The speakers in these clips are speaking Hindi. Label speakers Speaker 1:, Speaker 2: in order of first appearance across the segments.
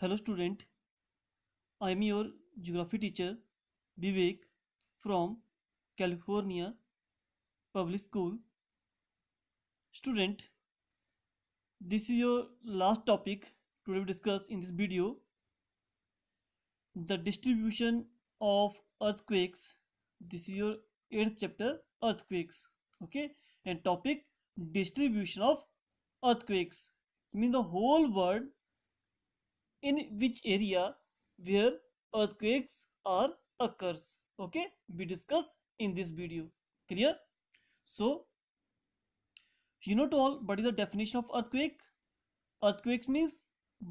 Speaker 1: Hello student, I am your geography teacher Vivek from California Public School. Student, this is your last topic to be discussed in this video. The distribution of earthquakes. This is your 8th chapter earthquakes. Okay, and topic distribution of earthquakes. I mean the whole word in which area where earthquakes are occurs okay we discuss in this video clear so you know to all what is the definition of earthquake earthquakes means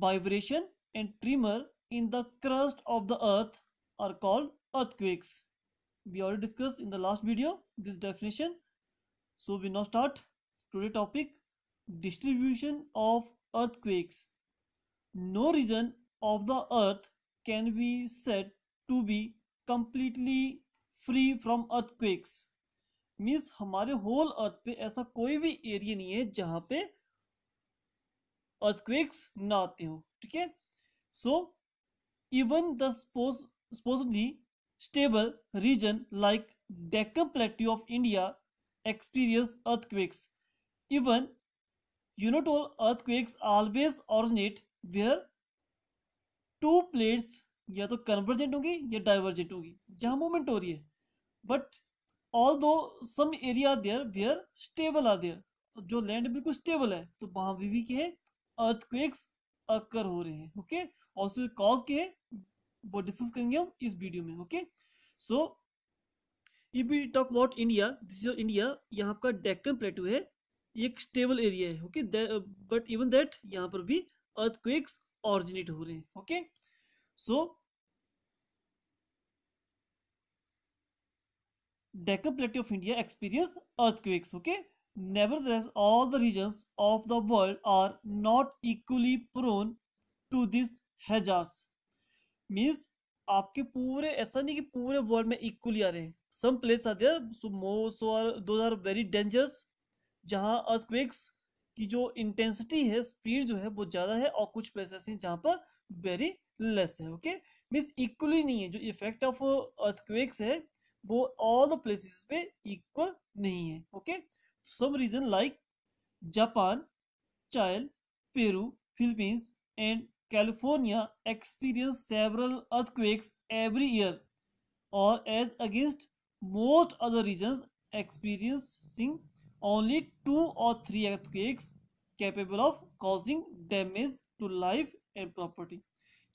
Speaker 1: vibration and tremor in the crust of the earth are called earthquakes we already discussed in the last video this definition so we now start today topic distribution of earthquakes no region of the earth can be said to be completely free from earthquakes. Means हमारे होल अर्थ पे ऐसा कोई भी एरिया नहीं है जहां पे अर्थक्वेक्स ना आते हो ठीक है so even the supposedly stable region like Deccan plateau of India experience earthquakes even यूनोटोल earthquakes always originate where two plates या तो कन्वर्जेंट होगी या डाइवर्जेंट होगी जहां मूवमेंट हो रही है but although some area there where stable are there जो लैंड बिल्कुल स्टेबल है तो वहां भी, भी क्या है अर्थक्वेक्स अकर हो रहे हैं ओके और उसके कॉज के है वो डिस्कस करेंगे हम इस वीडियो में okay so if we talk about India this is India यहाँ का डेक्कन प्लेटू है एक स्टेबल एरिया है ओके बट इवन दैट यहाँ पर भी अर्थक्विक्स ऑरिजिनेट हो रहे हैं okay so Deccan plateau of India experience earthquakes okay Nevertheless, all the regions of the world are not equally prone to these hazards. Means, आपके पूरे ऐसा नहीं कि पूरे वर्ल्ड में इक्वली आ रहे हैं सम प्लेस आते हैं so most are though are very dangerous जहां अर्थक्वेक्स कि जो इंटेंसिटी है स्पीड जो है बहुत ज़्यादा है और कुछ प्लेसेस हैं जहां पर वेरी लेस है ओके मीन्स इक्वली नहीं है जो इफेक्ट ऑफ अर्थक्वेक्स है वो ऑल द प्लेसेस पे इक्वल नहीं है okay some region like Japan Chile Peru Philippines and California experience several earthquakes every year और as against most other region experiencing only two or three earthquakes capable of causing damage to life and property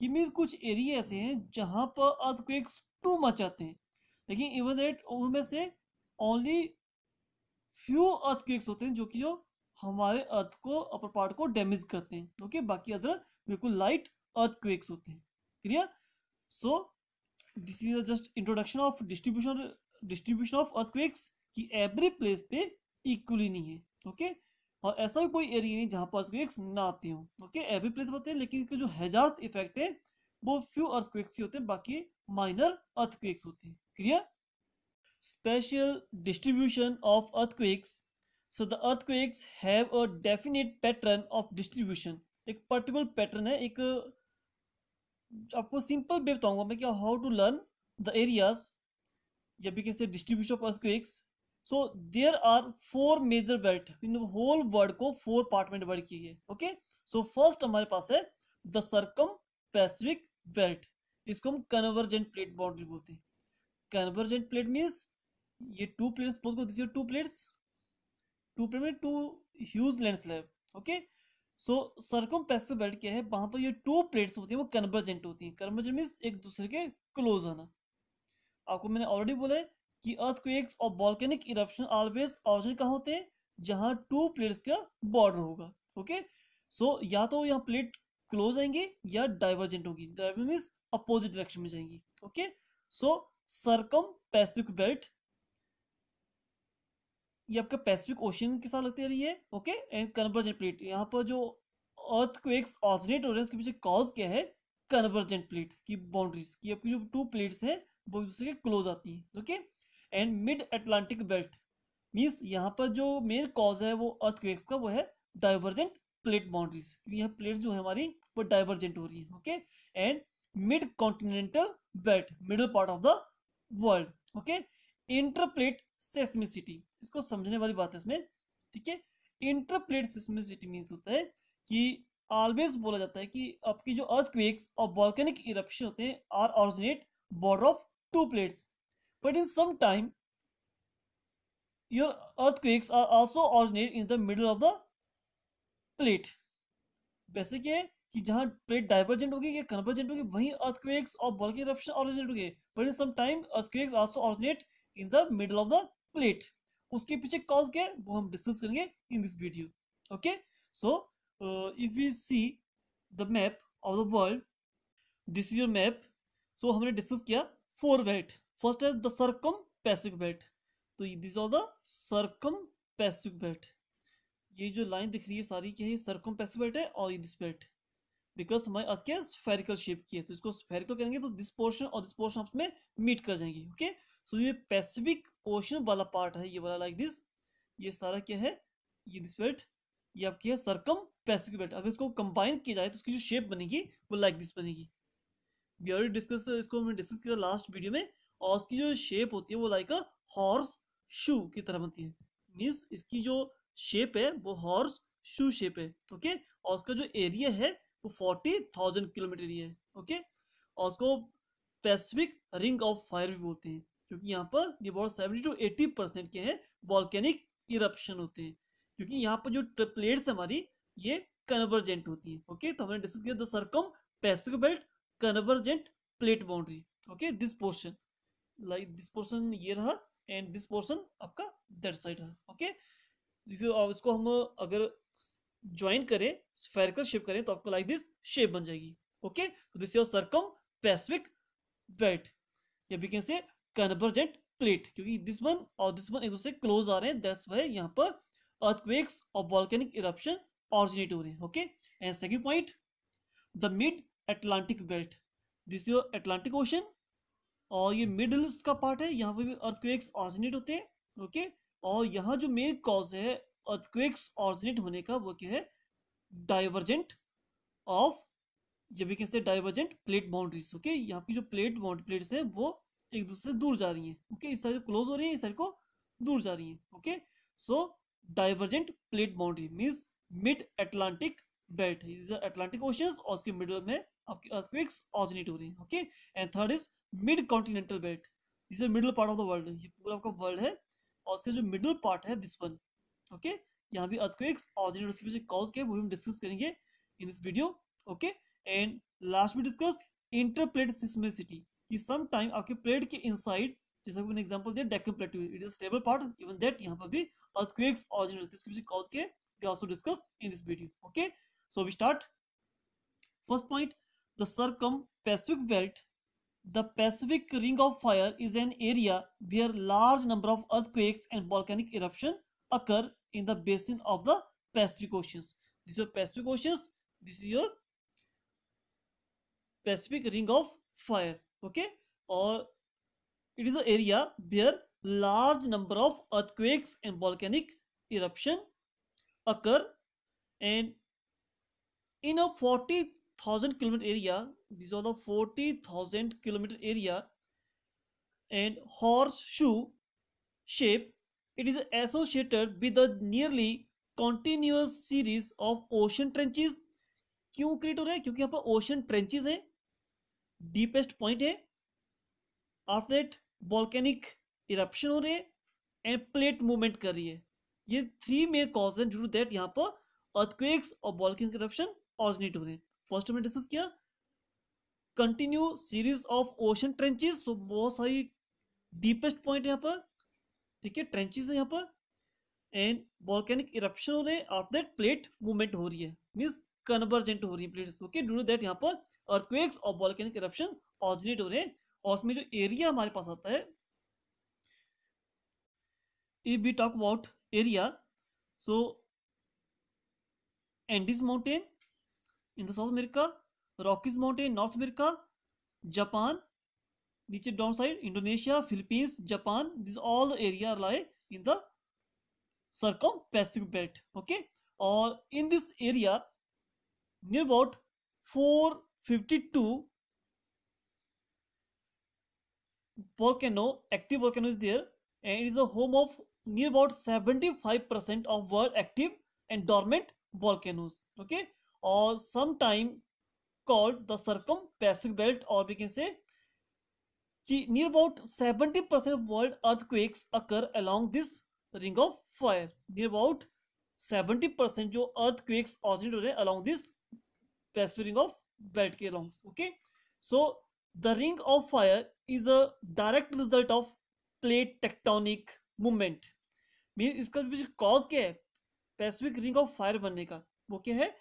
Speaker 1: कि मीन्स कुछ एरिया ऐसे हैं जहां पर अर्थक्वेक्स टू मच आते हैं लेकिन इवन दैट उनमें से ओनली फ्यू अर्थक्वेक्स होते हैं जो कि जो हमारे अर्थ को अपर पार्ट को डैमेज करते हैं ओके तो बाकी अदर बिल्कुल लाइट अर्थक्वेक्स होते हैं clear so this is just introduction of distribution distribution of earthquakes की एवरी प्लेस पे इक्वली नहीं है ओके और ऐसा भी कोई एरिया नहीं जहाँ पर अर्थक्वेक्स ना आते हों ओके एवरी प्लेस होते हैं लेकिन जो हेजाज इफेक्ट है वो फ्यू अर्थक्वेक्स ही होते हैं बाकी माइनर अर्थक्वेक्स होते हैं clear spatial distribution of earthquakes so the earthquakes have a definite pattern of distribution एक पर्टिकुलर पैटर्न है एक आपको सिंपल वे बताऊंगा मैं क्या how to learn the areas या भी कैसे distribution of earthquakes so there are four major belt in whole world को फोर पार्ट में डिवाइड किए ओके सो फर्स्ट हमारे पास है द सर्कम पैसिफिक बेल्ट इसको हम कन्वर्जेंट प्लेट बाउंड्री बोलते हैं कन्वर्जेंट प्लेट मीन्स ये टू प्लेट सपोज को this two plates two plate में two huge lens lab okay so circum Pacific belt क्या है वहां पर ये टू प्लेट्स होती है वो कन्वर्जेंट होती है कन्वर्जेंट मीन्स एक दूसरे के क्लोज आना आपको मैंने ऑलरेडी बोला है कि अर्थक्वेक्स और वॉल्केनिक इरप्शन ऑलवेज ऑरिजिन कहाँ होते हैं जहाँ टू प्लेट्स का बॉर्डर होगा ओके सो so, या तो यहाँ प्लेट क्लोज आएंगे या डाइवर्जेंट होगी मीन्स अपोजिट डायरेक्शन में जाएंगी okay so circum Pacific belt ये आपका पैसिफिक ओशियन के साथ लगती रही है ओके एंड कन्वर्जेंट प्लेट यहाँ पर जो अर्थ क्वेक्स ऑर्जिनेट हो रहे हैं उसके पीछे कॉज क्या है कन्वर्जेंट प्लेट की बाउंड्रीज की आपकी जो टू प्लेट्स हैं वो दूसरे के क्लोज आती है okay okay? And mid Atlantic belt means यहाँ पर जो मेन कॉज है वो अर्थ का वो है डाइवर्जेंट प्लेट बाउंड्रीज क्योंकि यह प्लेट जो है हमारी वो डाइवर्जेंट हो रही है okay and mid continental belt middle part of the world okay interplate seismicity इसको समझने वाली बात है इसमें ठीक है इंटरप्लेट सेस्मिसिटी मीन्स होता है कि ऑलवेज बोला जाता है कि आपकी जो अर्थ और वॉल्केनिक इरप्शन होते हैं are originate border of two plates But in some time, your earthquakes are also originate in the middle of the plate. basically कि जहाँ प्लेट डाइवर्जेंट होगी या कन्वर्जेंट होगी वहीं अर्थक्वेक्स और बल्कि इरप्शन ओरिजिनेट होंगे but in some time earthquakes also originate in the middle of the plate उसके पीछे कॉज क्या है वो हम डिस्कस करेंगे in this video okay so if you see the map of the world this is your map so हमने डिस्कस किया four wait First is the circumpercibate. तो these are the circumpercibate. ये जो लाइन दिख रही है सारी क्या है सर्कमपेसिबेट है और ये डिस्पेट बिकॉज हमारे अर्थ क्या स्फेरिकल शेप की है तो इसको स्फेरिकल करेंगे तो दिस पोर्शन और दिस पोर्शन आपस में मीट कर जाएंगे ओके सो ये पैसिफिक ओशन वाला पार्ट है ये वाला लाइक दिस ये सारा क्या है ये डिस्पेट ये आपकी है सर्कम पैसिफिक अगर इसको कंबाइन किया जाए तो उसकी जो शेप बनेगी वो लाइक दिस बनेगी वी ऑलरेडी डिस्कस इसको हमने डिस्कस किया लास्ट वीडियो में और उसकी जो शेप होती है वो लाइक अ हॉर्स शू की तरह बनती है मीन्स इसकी जो शेप है वो हॉर्स शू शेप है ओके और उसका जो एरिया है वो फोर्टी थाउजेंड किलोमीटर एरिया है ओके और उसको पैसिफिक रिंग ऑफ फायर भी बोलते हैं क्योंकि यहाँ पर ये बहुत सेवेंटी टू एटी परसेंट के हैं वॉल्केनिक इरप्शन होते हैं क्योंकि यहाँ पर जो प्लेट्स हमारी ये कन्वर्जेंट होती है ओके तो हमने डिस्कस किया the circum Pacific belt convergent plate boundary okay this portion like this portion ये रहा एंड दिस पोर्सन आपका दैट साइड रहा ओके okay? तो इसको हम अगर ज्वाइन करें स्फेरिकल शेप करें तो आपको लाइक दिस शेप बन जाएगी ओके तो this your circum Pacific belt या कैन से कन्वर्जेंट प्लेट क्योंकि दिस वन और दिस वन एक दूसरे क्लोज आ रहे हैं दैट्स वाई यहाँ पर अर्थक्वेक्स और वॉल्केनिक इरप्शन ऑरिजिनेट हो रहे हैं okay and second point the mid Atlantic belt this your Atlantic ocean और ये मिडल ईस्ट का पार्ट है यहाँ पे भी अर्थक्वेक्स ऑर्जिनेट होते हैं ओके और यहाँ जो मेन कॉज है अर्थक्वेक्स ऑर्जिनेट होने का वो क्या है डाइवर्जेंट ऑफ ये भी कैसे डाइवर्जेंट प्लेट बाउंड्रीज ओके यहाँ की जो प्लेट बाउंड प्लेट्स है वो एक दूसरे से दूर जा रही है ओके इस साइड क्लोज हो रही है इस साइड को दूर जा रही है okay so divergent plate boundary means mid Atlantic belt Atlantic ocean और उसके मिडल में आपकी अर्थक्वेक्स ऑर्जिनेट हो रही है okay and third is mid continental belt this is middle part of the world ये पूरा आपका वर्ल्ड है और उसका जो मिडिल पार्ट है दिस वन ओके यहाँ भी अर्थक्वेक्स और ऑरिजिनेट उसके पीछे कॉज के वो हम डिस्कस करेंगे in this video okay and last में डिस्कस इंटरप्लेट सिस्मिसिटी कि सम टाइम आपके प्लेट के इनसाइड जैसा मैंने एग्जांपल दिया Deccan plateau it is stable part even that यहां पर भी अर्थक्वेक्स और होती उसके पीछे कॉज के we also discuss in this video okay so we start first point the circum Pacific belt The Pacific Ring of Fire is an area where large number of earthquakes and volcanic eruption occur in the basin of the Pacific Oceans. This is your Pacific Oceans. This is your Pacific Ring of Fire. Okay, or it is an area where large number of earthquakes and volcanic eruption occur and in a 40 thousand kilometer area. These are the forty thousand kilometer area and horseshoe shape. It is associated with a nearly continuous series of ocean trenches. क्यों क्रिएट हो रहा है क्योंकि यहाँ पर ओशन ट्रेंचेस है डीपेस्ट पॉइंट है आफ्टर दैट वॉल्केनिक इरप्शन हो रहे हैं एंड प्लेट मूवमेंट कर रही है ये थ्री मेन कॉज है ड्यू टू दैट यहाँ पर अर्थक्वेक्स और वॉल्केनिक इरप्शन ऑर्जिनेट हो रहे हैं फर्स्ट हमने डिस्कस किया continue series of ocean trenches so बहुत सारी डीपेस्ट पॉइंट यहाँ पर ठीक है ट्रेंचेस है यहाँ पर एंड वॉल्केनिक इरप्शन हो रहे हैं आफ्टर दैट प्लेट मूवमेंट हो रही है मीन्स कन्वर्जेंट हो रही है plates okay do know that यहाँ पर अर्थक्वेक्स और वॉल्केनिक इरप्शन ऑर्जिनेट हो रहे हैं और उसमें जो एरिया हमारे पास आता है if we talk about area so andes mountain in the South America, Rockies Mountain, North America, Japan, नीचे downside, Indonesia, Philippines, Japan. These all the area lie in the circum pacific belt okay or uh, in this area near about 452 volcano active volcano is there and it is a home of near about 75% of world active and dormant volcanoes okay और or called the circum circumpacific belt और भी कैसे कि near seventy 70% world earthquakes occur along this ring of fire near about seventy percent जो अर्थ क्वेक्स हो रहे हैं along this Pacific ring of belt के along okay so the ring of fire is a direct result of plate tectonic movement mean इसका जो कॉज क्या है पैसिफिक रिंग ऑफ फायर बनने का वो क्या है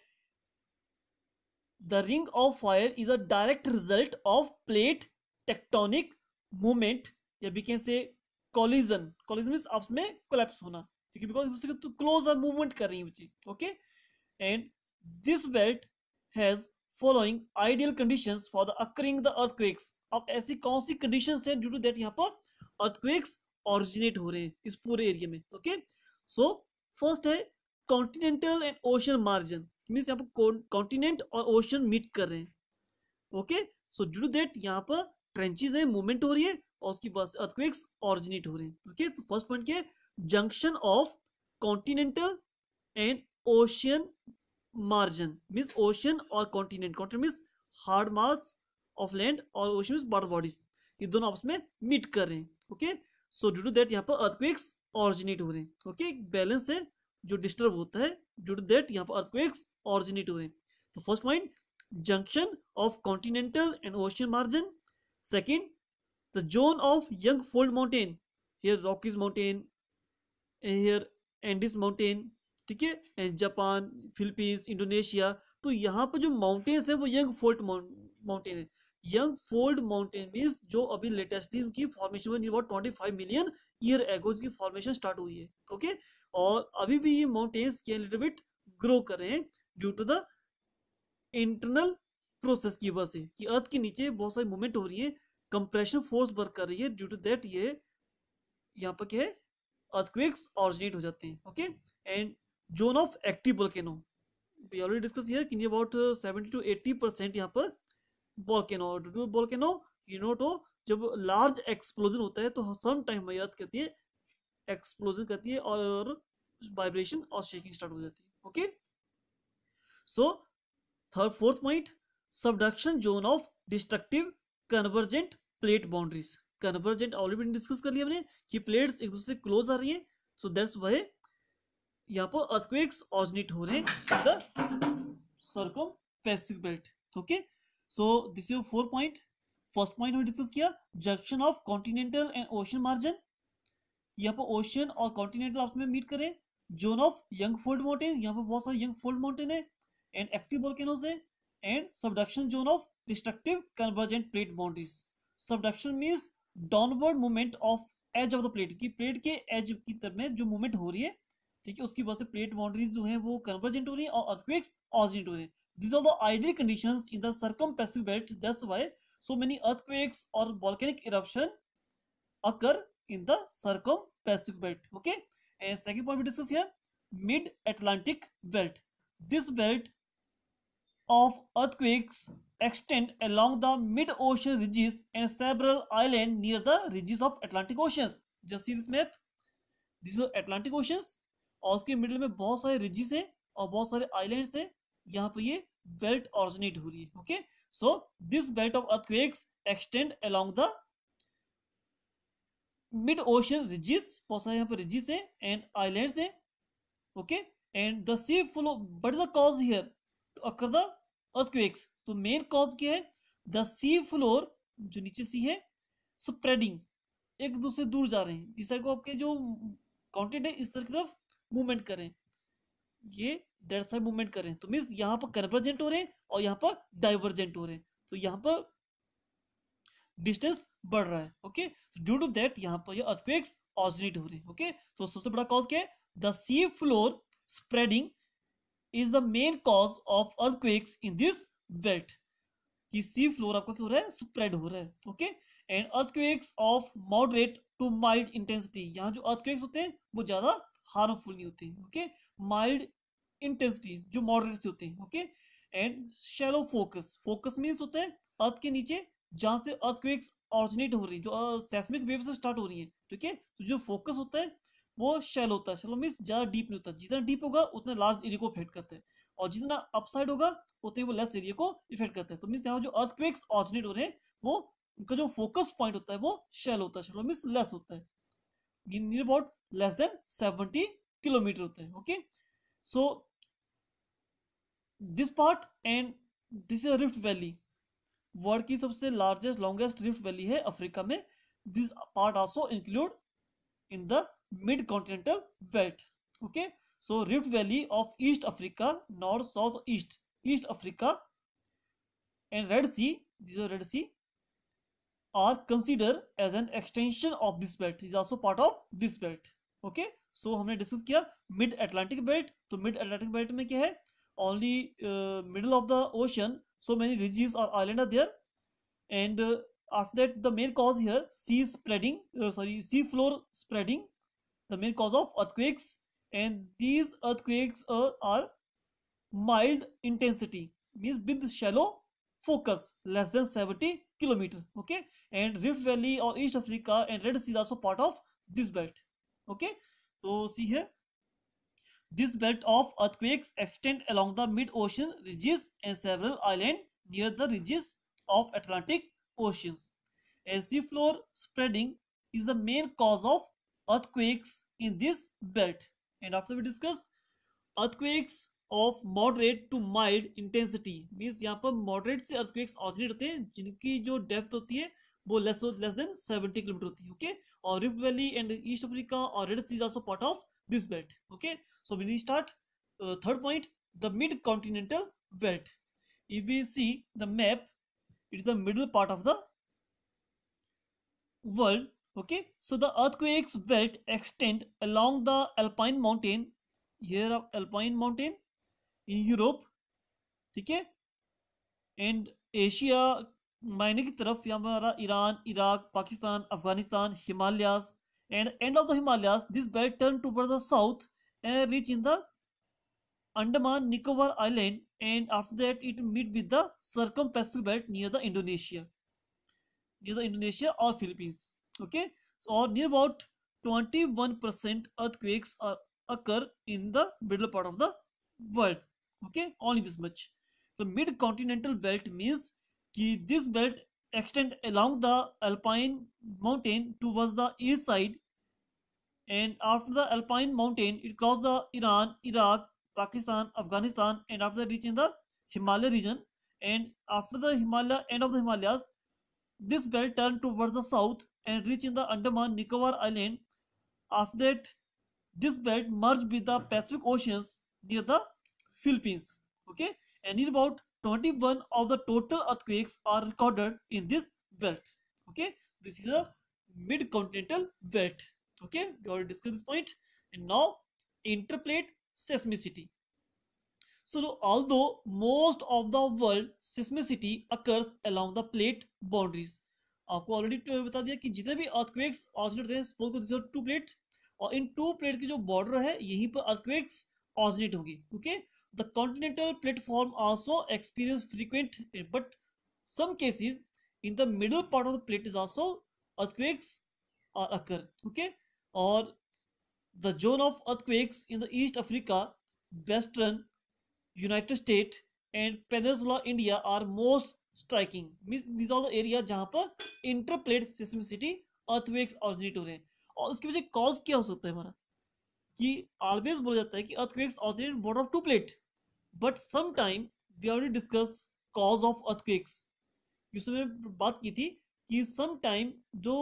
Speaker 1: the ring of fire is a direct result of plate tectonic movement या we can say collision collision means आपस में collapse होना ठीक है because उसके तो closer movement कर रही है बच्चे okay and this belt has following ideal conditions for the occurring the earthquakes अब ऐसी कौन सी conditions हैं due to that यहाँ पर earthquakes originate हो रहे हैं इस पूरे area में okay so first है continental and ocean margin means यहाँ पर कॉन्टिनेंट और ओशन मीट कर रहे हैं okay so due to that यहाँ पर ट्रेंचेज है मूवमेंट हो रही है और उसकी बस अर्थक्वेक्स ऑरिजिनेट हो रहे हैं ओके तो फर्स्ट पॉइंट क्या है junction of continental and ocean margin means ocean और continent continent means hard mass of land और ओशन मीन वाटर बॉडीज ये दोनों आपस में मीट कर रहे हैं okay so due to that यहाँ पर अर्थक्वेक्स ऑरिजिनेट हो रहे हैं ओके बैलेंस है जो डिस्टर्ब होता है ड्यू टू दैट यहाँ पर अर्थक्वेक्स ऑरिजिनेट हुए तो first point junction of continental and ocean margin second the zone of young fold mountain here Rockies mountain here Andes mountain ठीक है एंड जापान फिलीपींस इंडोनेशिया तो यहाँ पर जो माउंटेन्स है वो यंग फोल्ट माउंटेन है यंग फोल्ड माउंटेन मीन जो अभी लेटेस्टली उनकी फॉर्मेशन हुई about twenty five million year ago की फॉर्मेशन स्टार्ट हुई है ओके और अभी भी ये माउंटेन्स के लिटिल बिट ग्रो कर रहे हैं due to the internal process की वजह से कि अर्थ के नीचे बहुत सारी मूवमेंट हो रही है कंप्रेशन फोर्स वर्क कर रही है ड्यू टू दैट ये यहाँ पर क्या है अर्थक्वेक्स ऑरिजिनेट हो जाते हैं okay and zone of active volcano we already discuss किया कि about seventy to eighty percent यहाँ पर volcano due to volcano you know to जब लार्ज एक्सप्लोजन होता है तो सम टाइम याद कहती है एक्सप्लोजन करती है और वाइब्रेशन और शेकिंग स्टार्ट हो जाती है okay so third fourth point subduction zone of destructive convergent plate boundaries convergent already discuss कर लिया हमने कि प्लेट्स एक दूसरे क्लोज आ रही है सो दैट्स वाई यहाँ पर अर्थक्वेक्स ऑर्जिनेट हो रहे हैं the circum Pacific belt okay okay? So this is four point first point हमने डिस्कस किया junction of continental and ocean margin यहाँ पर ओशन और कॉन्टिनेंटल आपस में मीट करें zone of young fold mountain यहाँ पर बहुत सारे यंग फोल्ड माउंटेन है एंड एक्टिव वोल्केनोज है and subduction zone of destructive convergent plate boundaries subduction means downward movement of edge of the plate की प्लेट के एज की तरफ में जो मूवमेंट हो रही है ठीक है उसकी वजह से प्लेट बाउंड्रीज जो है वो कन्वर्जेंट हो रही और अर्थक्वेक्स ऑर्जेंट हो रहे हैं are the ideal condition in circum Pacific belt that's why so many earthquakes और volcanic eruption occur in the circum Pacific belt okay second point discuss किया mid Atlantic belt this belt of earthquakes extend along the mid ocean ridges and several island near the ridges of atlantic oceans just see this map this is atlantic oceans और उसके मिडिल में बहुत सारे रिजिस है और बहुत सारे आईलैंड है यहाँ पे ये बेल्ट ऑरिजिनेट हो रही है okay so this belt of earthquakes extend along the mid ocean ridges बहुत सारे यहाँ पे रिजिस है एंड आईलैंड है okay and the sea floor but the cause here to occur the earthquakes तो मेन कॉज क्या है द सी फ्लोर जो नीचे सी है स्प्रेडिंग एक दूसरे दूर जा रहे हैं इस तरह को आपके जो कॉन्टिनेंट है इस तरह की तरफ मूवमेंट करें ये डेट साइड मूवमेंट करें तो मीन्स यहाँ पर कन्वर्जेंट हो रहे हैं और यहाँ पर डाइवर्जेंट हो रहे हैं तो यहाँ पर डिस्टेंस बढ़ रहा है ओके ड्यू टू दैट यहाँ पर ये अर्थक्वेक्स ऑर्जिनेट हो रहे हैं ओके तो सबसे बड़ा कॉज क्या है the sea floor spreading is the main cause of earthquakes in this belt कि सी फ्लोर आपका क्या हो रहा है स्प्रेड हो रहा है okay and earthquakes of moderate to mild intensity यहाँ जो अर्थक्वेक्स होते हैं वो ज्यादा हार्मफुल नहीं होते ओके माइल्ड इंटेंसिटी जो मॉडरेट से होते हैं okay and shallow focus focus means होता है अर्थ के नीचे जहाँ से अर्थक्वेक्स ऑरिजिनेट हो रही है जो सेस्मिक वेव से स्टार्ट हो रही है ठीक है तो जो फोकस होता है वो शेल होता है शेलो मीन्स ज़्यादा डीप नहीं होता जितना डीप होगा उतना लार्ज एरिया को इफेक्ट करता है और जितना अपसाइड होगा उतने वो लेस एरिया को इफेक्ट करता है तो मीन्स यहाँ जो अर्थक्वेक्स ऑरिजिनेट हो रहे हैं वो उनका जो फोकस पॉइंट होता है वो शेल होता है शेलो मीन्स लेस होता है near about less than 70 kilometer होता है okay so this part and this is a rift world की सबसे लार्जेस्ट लॉन्गेस्ट रिफ्ट वैली है अफ्रीका में this part also include in the mid continental belt okay so rift valley of East Africa north south east East Africa and Red Sea this Red Sea are considered as an extension of this belt is also part of this belt okay so हमने discuss किया mid Atlantic belt तो mid Atlantic belt में क्या है only uh, middle of the ocean so many ridges or island are there and uh, after that the main cause here sea spreading uh, sorry sea floor spreading the main cause of earthquakes and these earthquakes uh, are mild intensity means with shallow focus less than 70 kilometer okay and rift valley or east africa and red sea is also part of this belt okay so see here this belt of earthquakes extend along the mid-ocean ridges and several islands near the ridges of atlantic oceans a seafloor spreading is the main cause of earthquakes in this belt and after we discuss earthquakes of moderate to mild intensity means यहाँ पर मॉडरेट से अर्थक्वेक्स ऑरिजिनेट होते हैं जिनकी जो डेप्थ होती है वो less less than seventy kilometre होती है ओके और rift valley and East Africa और Red Seas also part of this belt okay so we need start third point the mid continental belt if if we see the map it is the middle part of the world okay so the belt extend extend the the mountain mountain of alpine mountain in Europe ठीक है एंड एशिया मायने की तरफ या हमारा Iran Iraq Pakistan Afghanistan Himalayas and end of the Himalayas this belt turn to the south and reach in the Andaman Nicobar island and after that it meet with the circum belt near the Indonesia near the Indonesia और फिलीपींस ओके और near about twenty 21% earthquakes are occur in the middle part of the world okay only this much the mid-continental belt means ki this belt extend along the alpine mountain towards the east side and after the alpine mountain it crosses the iran iraq pakistan afghanistan and after reaching the himalaya region and after the himalaya end of the himalayas this belt turn towards the south and reaching the andaman nicobar island after that this belt merged with the pacific oceans near the Philippines. Okay, and in about 21 of the total earthquakes are recorded in this belt. Okay, this is a mid-continental belt. Okay, we already discussed this point. And now interplate seismicity. So although most of the world seismicity occurs along the plate boundaries. आपको ऑलरेडी बता दिया कि जितने भी अर्थक्वेक्स ऑसिलेट थे टू प्लेट और इन टू प्लेट की जो बॉर्डर है यहीं पर अर्थक्वेक्स ऑजनेट होगी okay the continental platform also experience frequent but some cases in the middle part of the plate is also earthquakes are occur okay और the zone of earthquakes in the East Africa western United State and peninsula India are most striking means this all the area जहां पर interplate seismicity earthquakes originate हो रहे हैं और उसके पीछे कॉज क्या हो सकता है हमारा कि ऑलवेज बोला जाता है कि earthquakes originate border of two plate but some time we already discuss cause of earthquakes जिसमें बात की थी कि सम टाइम जो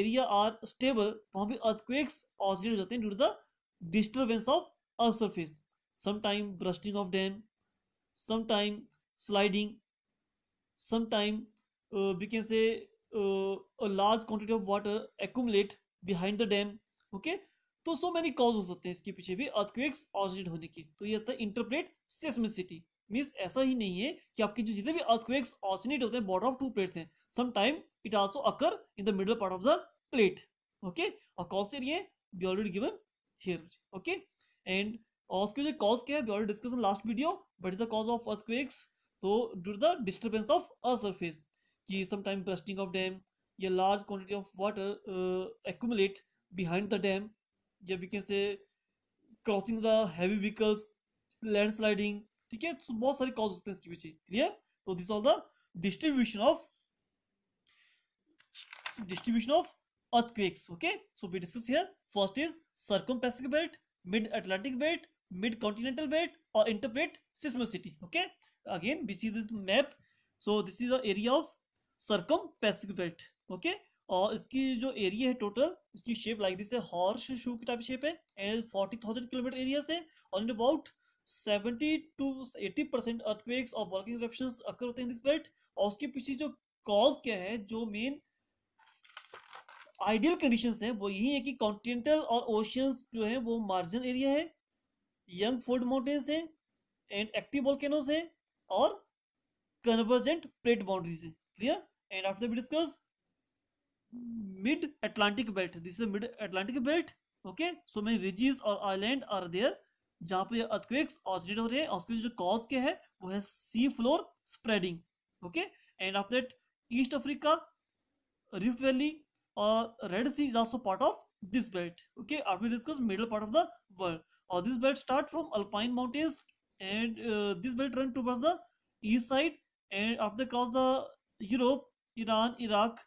Speaker 1: एरिया आर स्टेबल वहां पे अर्थक्वेक्स ऑरिजिनेट हो जाते हैं due to the disturbance of earth surface some time bursting of dam some time sliding some time we can say a large quantity of water accumulate behind the dam okay तो सो मेनी कॉज हो सकते हैं इसके पीछे भी अर्थक्वेक्स ऑरिजिनेट होने की तो ये था इंटरप्रेट सेसमिसिटी मीन्स ऐसा ही नहीं है कि आपके जो जितने भी अर्थक्वेक्स ऑरिजिनेट होते हैं बॉर्डर ऑफ टू प्लेट्स हैं sometime it also occur in the middle part of the plate okay और कॉज से ये be already given here okay and उसके जो कॉज क्या है be already discussion last video but is the cause of earthquakes तो due to the disturbance of a surface कि समटाइम ब्रस्टिंग ऑफ डैम या large quantity of water accumulate behind the dam या we can say crossing the heavy vehicles landsliding ठीक है तो बहुत सारे कॉज होते हैं इसके पीछे क्लियर तो this all the distribution of distribution of earthquakes okay so we discuss here first is circumpacific belt mid atlantic belt mid continental belt or interplate seismicity okay again we see this map so this is the area of circumpacific belt okay और इसकी जो एरिया है टोटल इसकी शेप लाइक दिस है हॉर्स शू की टाइप शेप है and forty thousand kilometre area से और about seventy to eighty percent earthquakes और वर्किंग इरप्शन अकर होते हैं दिस बेल्ट और उसके पीछे जो कॉज क्या है जो मेन आइडियल कंडीशंस है वो यही है कि कॉन्टिनेंटल और ओशियंस जो है वो मार्जिन एरिया है यंग फोल्ड माउंटेन्स है एंड एक्टिव वॉल्केनोज है और कन्वर्जेंट प्लेट बाउंड्रीज है clear and after discuss mid atlantic belt this is mid atlantic belt okay so many ridges or island are there जहाँ पे अर्थक्वेक्स ऑसिलेट हो रहे हैं और उसके जो कॉज के है वो है sea floor spreading okay and after that East Africa Rift Valley और Red Sea is also part of this belt okay after we discuss middle part of the world or uh, this belt start from alpine mountains and uh, this belt run towards the east side and after cross the europe iran iraq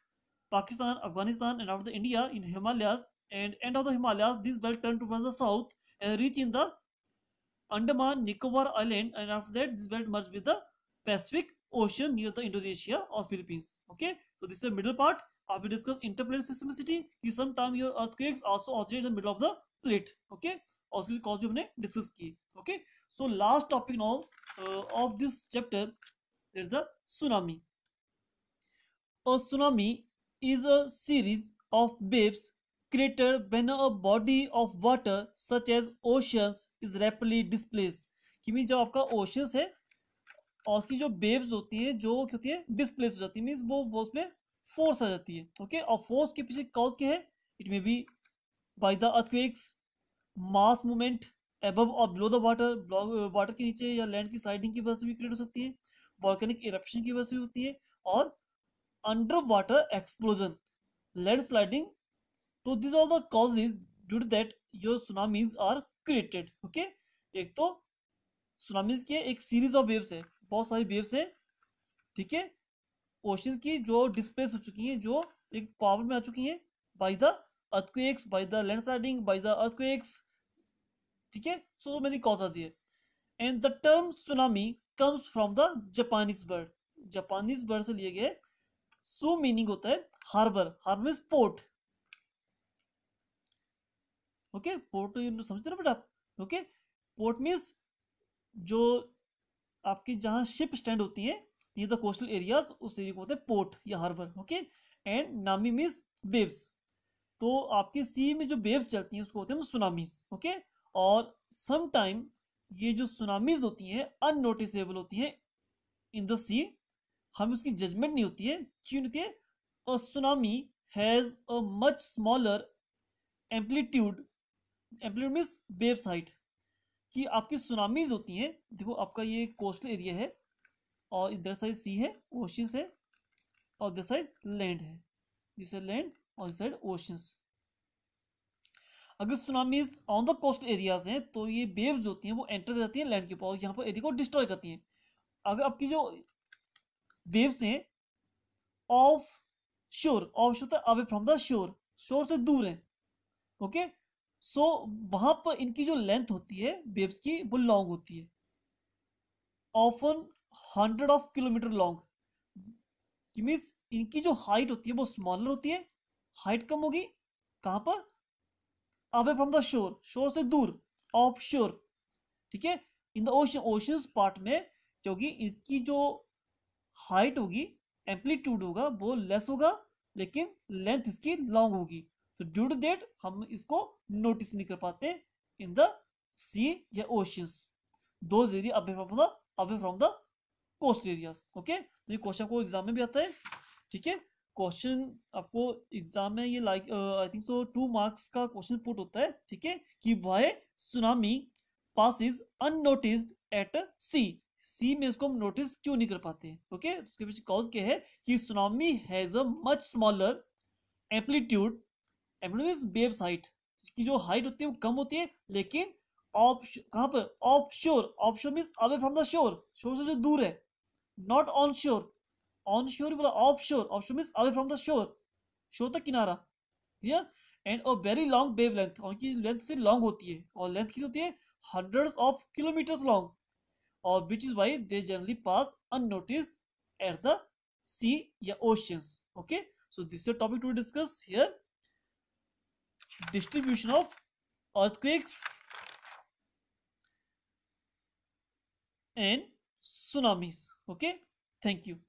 Speaker 1: Pakistan, Afghanistan, and after India in Himalayas. And end of the Himalayas, this belt turned towards the south and reach in the Andaman Nicobar Island. And after that, this belt merged with the Pacific Ocean near the Indonesia or Philippines. Okay, so this is the middle part. After we discuss interplate seismicity, is sometime your earthquakes also originate in the middle of the plate. Okay, also cause भी हमने discuss की. Okay, so last topic now uh, of this chapter is the tsunami. A tsunami is a series of waves created when a body of water such as oceans is rapidly displaced कि मीन जब आपका ओशंस है और उसकी जो वेव्स होती है जो क्या होती है डिस्प्लेस हो जाती है मीन्स वो वो उसमें फोर्स आ जाती है ओके और फोर्स के पीछे कॉज क्या है it may be by the earthquakes mass movement above और बिलो द वाटर वाटर के नीचे या लैंड की स्लाइडिंग की वजह से भी क्रिएट हो सकती है वॉल्केनिक इरप्शन की वजह से होती है और underwater explosion landsliding so तो these are the causes due to that your tsunamis are created okay एक तो सुनामीज के एक सीरीज ऑफ वेव्स है बहुत सारी वेव्स है ठीक है ओशंस की जो डिस्प्लेस हो चुकी हैं जो एक पावर में आ चुकी है by the earthquakes by the landsliding by the earthquakes ठीक है सो मैंने कॉज आती है and the term tsunami comes from the Japanese word Japanese word से लिए गए सो मीनिंग होता है harbour harbour is port okay port समझते ना बेटा ओके पोर्ट मीन्स जो आपकी जहां शिप स्टैंड होती है नियर द कोस्टल एरियाज उस एरिया को होते हैं पोर्ट या हार्बर ओके एंड नामी मीन्स बेब्स तो आपकी सी में जो बेब्स चलती हैं उसको होते हैं सुनामीज ओके और समटाइम ये जो सुनामीज होती हैं अननोटिसेबल होती हैं इन द सी हमें उसकी जजमेंट नहीं होती है क्यों नहीं क्योंकि a tsunami has a much smaller amplitude amplitude means wave height कि आपकी सुनामीज होती हैं देखो आपका ये कोस्टल एरिया है और इधर साइड सी है ओशंस है और इधर साइड लैंड है दिस साइड लैंड और इस साइड ओशंस अगर tsunamis on the coast areas हैं तो ये वेव्स होती हैं वो एंटर करती हैं लैंड के ऊपर और यहाँ पर एरिया को डिस्ट्रॉय करती हैं अगर आपकी जो वेव्स हैं offshore offshore away from the shore shore से दूर है ओके सो so, वहां पर इनकी जो लेंथ होती है वेव्स की वो लॉन्ग होती है often hundred of kilometre long means इनकी जो हाइट होती है वो स्मॉलर होती है हाइट कम होगी कहां पर away from the shore shore से दूर ऑफ श्योर ठीक है in the ocean ocean part में क्योंकि इसकी जो हाइट होगी एम्पलीट्यूड होगा वो लेस होगा लेकिन लेंथ इसकी लॉन्ग होगी तो ड्यू टू देट हम इसको नोटिस नहीं कर पाते इन द सी या ओशियंस दो area away from the away from the coast areas okay तो ये क्वेश्चन को एग्जाम में भी आता है ठीक है क्वेश्चन आपको एग्जाम में ये like I think so two marks का क्वेश्चन पुट होता है ठीक है कि why tsunami passes unnoticed at sea sea में इसको हम नोटिस क्यों नहीं कर पाते ओके तो उसके पीछे कॉज क्या है कि tsunami has a much smaller amplitude amplitude wave height की जो हाइट होती है वो कम होती है लेकिन कहां पर offshore offshore mean away from the shore shore से जो दूर है not onshore onshore बोला offshore offshore mean away from the shore shore तक किनारा clear and a very long wavelength उनकी लेंथ से लॉन्ग होती है और लेंथ कितनी होती है hundred of kilometres long or which is why they generally pass unnoticed at the sea or oceans okay so this is a topic to discuss here distribution of earthquakes and tsunamis okay thank you